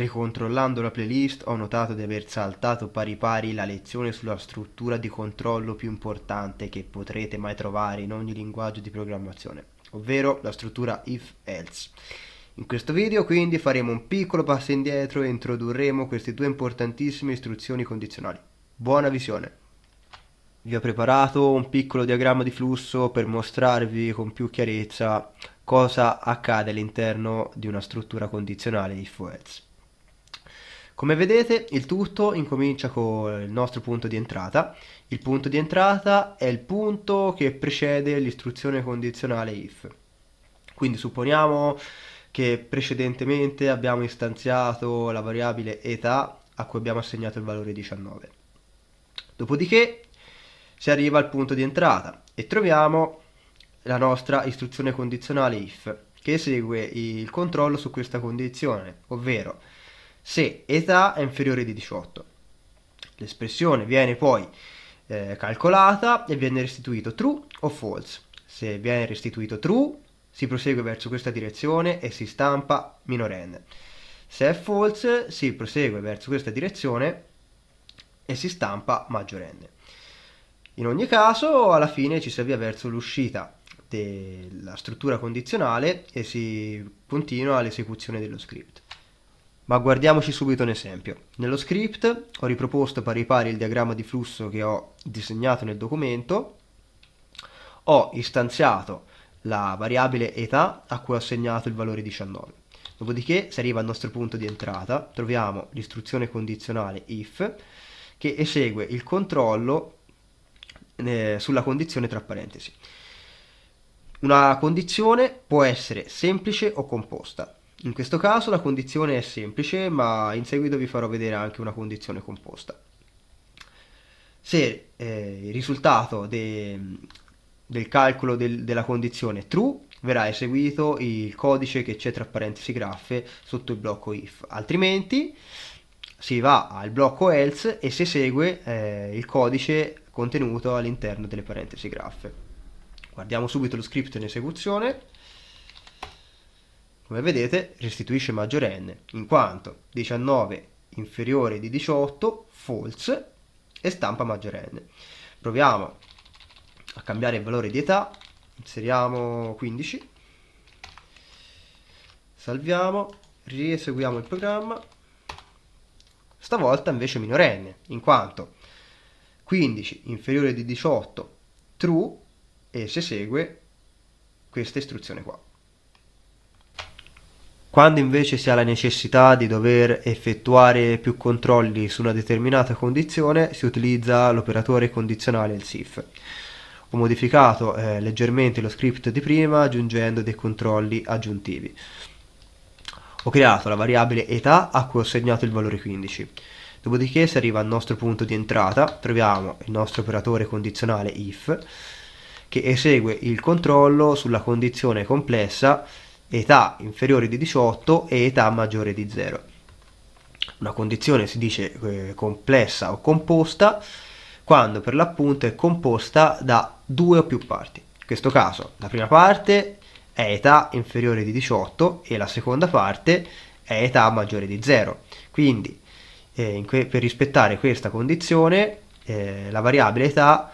Ricontrollando la playlist ho notato di aver saltato pari pari la lezione sulla struttura di controllo più importante che potrete mai trovare in ogni linguaggio di programmazione, ovvero la struttura if-else. In questo video quindi faremo un piccolo passo indietro e introdurremo queste due importantissime istruzioni condizionali. Buona visione! Vi ho preparato un piccolo diagramma di flusso per mostrarvi con più chiarezza cosa accade all'interno di una struttura condizionale if-else. Come vedete il tutto incomincia con il nostro punto di entrata. Il punto di entrata è il punto che precede l'istruzione condizionale if. Quindi supponiamo che precedentemente abbiamo istanziato la variabile età a cui abbiamo assegnato il valore 19. Dopodiché si arriva al punto di entrata e troviamo la nostra istruzione condizionale if che esegue il controllo su questa condizione, ovvero se età è inferiore di 18. L'espressione viene poi eh, calcolata e viene restituito true o false. Se viene restituito true, si prosegue verso questa direzione e si stampa minorenne. Se è false, si prosegue verso questa direzione e si stampa maggiorenne. In ogni caso, alla fine ci si avvia verso l'uscita della struttura condizionale e si continua l'esecuzione dello script. Ma guardiamoci subito un esempio. Nello script ho riproposto pari pari il diagramma di flusso che ho disegnato nel documento, ho istanziato la variabile età a cui ho assegnato il valore 19. Dopodiché se arriva al nostro punto di entrata, troviamo l'istruzione condizionale if che esegue il controllo eh, sulla condizione tra parentesi. Una condizione può essere semplice o composta. In questo caso la condizione è semplice, ma in seguito vi farò vedere anche una condizione composta. Se eh, il risultato de, del calcolo del, della condizione è true, verrà eseguito il codice che c'è tra parentesi graffe sotto il blocco if, altrimenti si va al blocco else e si segue eh, il codice contenuto all'interno delle parentesi graffe. Guardiamo subito lo script in esecuzione. Come vedete restituisce maggiore n, in quanto 19 inferiore di 18, false, e stampa maggiore n. Proviamo a cambiare il valore di età, inseriamo 15, salviamo, rieseguiamo il programma, stavolta invece minorenne, in quanto 15 inferiore di 18 true e se segue questa istruzione qua. Quando invece si ha la necessità di dover effettuare più controlli su una determinata condizione, si utilizza l'operatore condizionale, il SIF. Ho modificato eh, leggermente lo script di prima aggiungendo dei controlli aggiuntivi. Ho creato la variabile età a cui ho segnato il valore 15. Dopodiché si arriva al nostro punto di entrata, troviamo il nostro operatore condizionale if che esegue il controllo sulla condizione complessa età inferiore di 18 e età maggiore di 0. Una condizione si dice eh, complessa o composta quando per l'appunto è composta da due o più parti. In questo caso la prima parte è età inferiore di 18 e la seconda parte è età maggiore di 0. Quindi eh, per rispettare questa condizione eh, la variabile età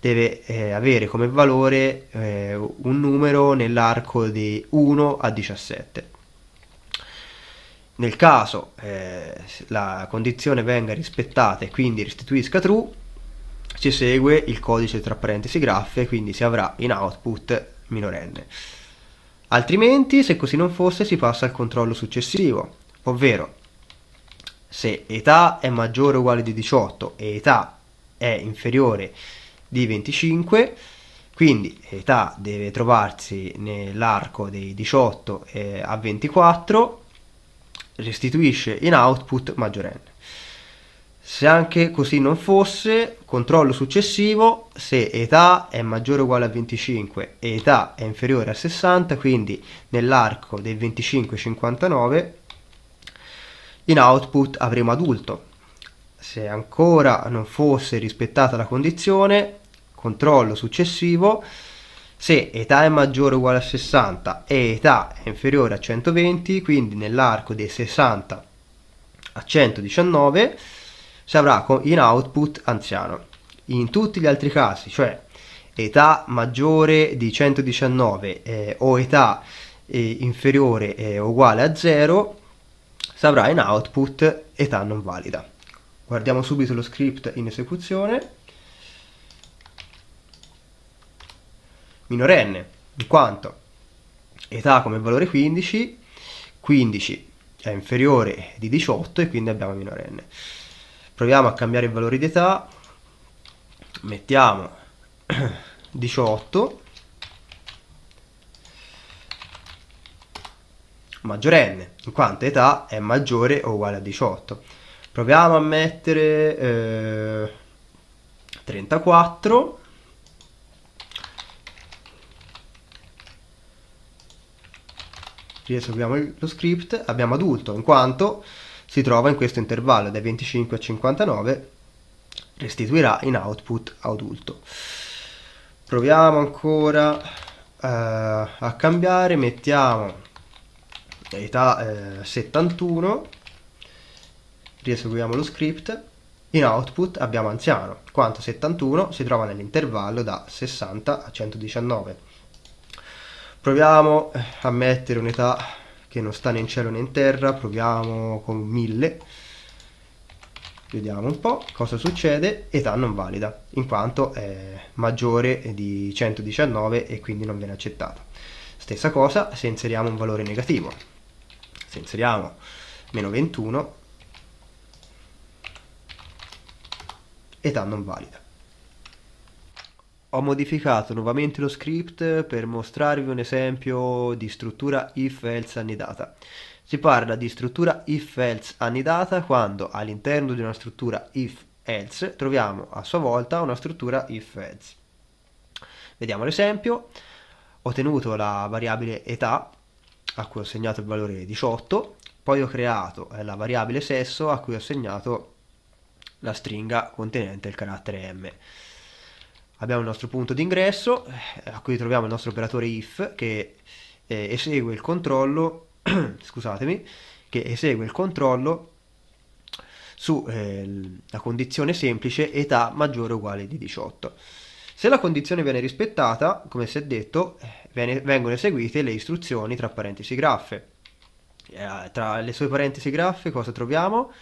deve eh, avere come valore eh, un numero nell'arco di 1 a 17. Nel caso eh, la condizione venga rispettata e quindi restituisca true, ci segue il codice tra parentesi graffe, quindi si avrà in output minorenne. Altrimenti, se così non fosse, si passa al controllo successivo, ovvero se età è maggiore o uguale di 18 e età è inferiore a di 25, quindi età deve trovarsi nell'arco dei 18 eh, a 24, restituisce in output maggiorenne. Se anche così non fosse, controllo successivo, se età è maggiore o uguale a 25 e età è inferiore a 60, quindi nell'arco dei 25-59, in output avremo adulto, se ancora non fosse rispettata la condizione, controllo successivo, se età è maggiore o uguale a 60 e età è inferiore a 120, quindi nell'arco dei 60 a 119, si avrà in output anziano. In tutti gli altri casi, cioè età maggiore di 119 eh, o età eh, inferiore eh, o eh, uguale a 0, si avrà in output età non valida. Guardiamo subito lo script in esecuzione. Minorenne, di quanto? Età come valore 15, 15 è inferiore di 18 e quindi abbiamo minorenne. Proviamo a cambiare i valori di età, mettiamo 18 maggiorenne, in quanto età è maggiore o uguale a 18 proviamo a mettere eh, 34 rieseguiamo lo script abbiamo adulto in quanto si trova in questo intervallo dai 25 a 59 restituirà in output adulto proviamo ancora uh, a cambiare mettiamo età eh, 71 Rieseguiamo lo script. In output abbiamo anziano, quanto 71 si trova nell'intervallo da 60 a 119. Proviamo eh, a mettere un'età che non sta né in cielo né in terra, proviamo con 1000. Vediamo un po' cosa succede, età non valida, in quanto è maggiore di 119 e quindi non viene accettata. Stessa cosa se inseriamo un valore negativo. Se inseriamo meno 21 età non valida. Ho modificato nuovamente lo script per mostrarvi un esempio di struttura if-else annidata. Si parla di struttura if-else annidata quando all'interno di una struttura if-else troviamo a sua volta una struttura if-else. Vediamo l'esempio. Ho tenuto la variabile età a cui ho assegnato il valore 18, poi ho creato la variabile sesso a cui ho assegnato la stringa contenente il carattere m. Abbiamo il nostro punto d'ingresso, eh, a cui troviamo il nostro operatore if che eh, esegue il controllo, scusatemi, che esegue il controllo sulla eh, condizione semplice età maggiore o uguale di 18. Se la condizione viene rispettata, come si è detto, eh, viene, vengono eseguite le istruzioni tra parentesi graffe. Eh, tra le sue parentesi graffe cosa troviamo?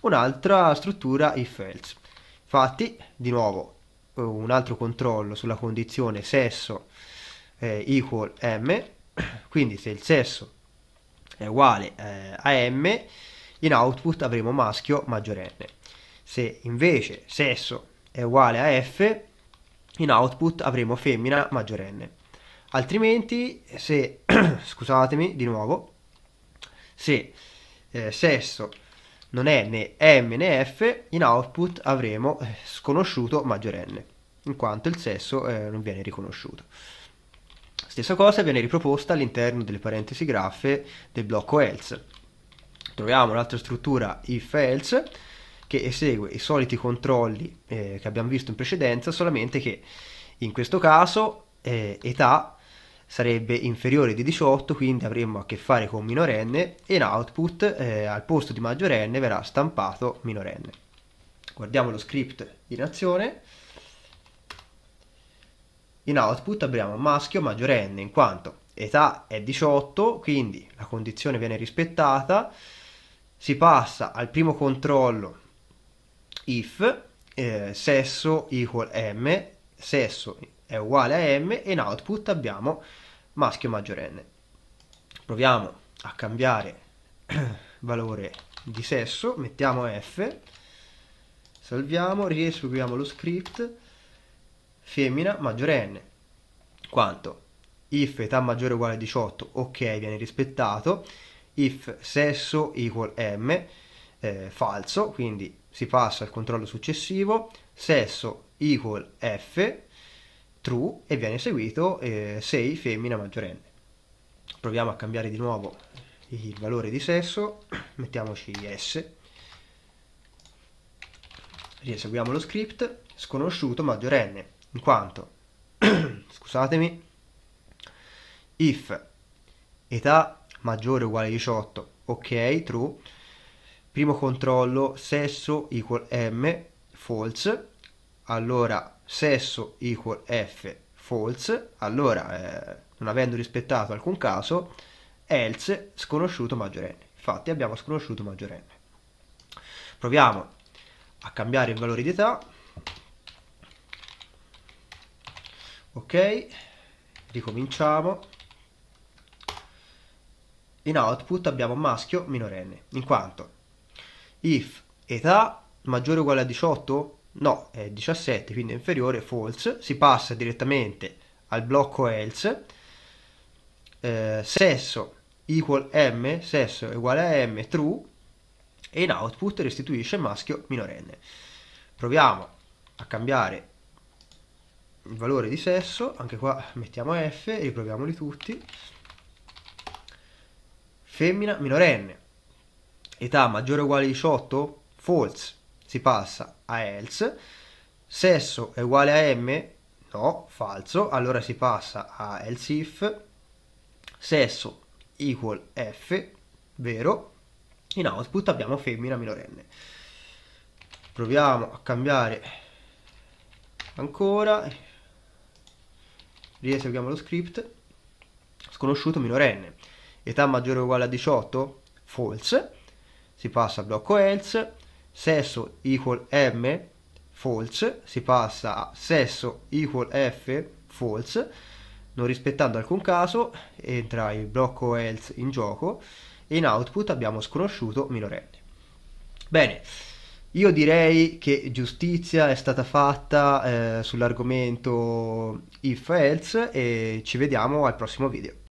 un'altra struttura if-else. Infatti, di nuovo, eh, un altro controllo sulla condizione sesso eh, equal m, quindi se il sesso è uguale eh, a m, in output avremo maschio maggiorenne. Se invece sesso è uguale a f, in output avremo femmina maggiorenne. Altrimenti, se, scusatemi di nuovo, se eh, sesso è non è né M né F, in output avremo eh, sconosciuto maggiorenne, in quanto il sesso eh, non viene riconosciuto. Stessa cosa viene riproposta all'interno delle parentesi graffe del blocco else. Troviamo un'altra struttura if else che esegue i soliti controlli eh, che abbiamo visto in precedenza, solamente che in questo caso eh, età sarebbe inferiore di 18, quindi avremmo a che fare con minorenne e in output eh, al posto di maggiorenne verrà stampato minorenne. Guardiamo lo script in azione. In output abbiamo maschio maggiorenne in quanto età è 18, quindi la condizione viene rispettata, si passa al primo controllo if eh, sesso equal m, sesso è uguale a m e in output abbiamo maschio maggiorenne. Proviamo a cambiare valore di sesso, mettiamo F, salviamo, rieseguiamo lo script femmina maggiorenne. Quanto? If età maggiore uguale a 18, ok, viene rispettato. If sesso equal m, eh, falso, quindi si passa al controllo successivo. Sesso equal f, true e viene seguito eh, 6 femmina maggiorenne. Proviamo a cambiare di nuovo il valore di sesso, mettiamoci S, rieseguiamo lo script, sconosciuto maggiorenne, in quanto, scusatemi, if età maggiore o uguale a 18, ok, true, primo controllo, sesso equal m, false, allora sesso equal f false, allora eh, non avendo rispettato alcun caso, else sconosciuto maggiorenne. Infatti abbiamo sconosciuto maggiorenne. Proviamo a cambiare il valore di età. Ok, ricominciamo. In output abbiamo maschio minorenne, in quanto if età maggiore o uguale a 18 no è 17 quindi è inferiore false si passa direttamente al blocco else eh, sesso equal m sesso uguale a m true e in output restituisce maschio minorenne proviamo a cambiare il valore di sesso anche qua mettiamo f riproviamoli tutti femmina minorenne età maggiore o uguale a 18 false si passa a else, sesso è uguale a m, no, falso, allora si passa a else if, sesso equal f, vero, in output abbiamo femmina minorenne. Proviamo a cambiare ancora, rieseguiamo lo script, sconosciuto minorenne, età maggiore o uguale a 18, false, si passa a blocco else, sesso equal m false si passa a sesso equal f false non rispettando alcun caso entra il blocco else in gioco e in output abbiamo sconosciuto minorenne bene io direi che giustizia è stata fatta eh, sull'argomento if else e ci vediamo al prossimo video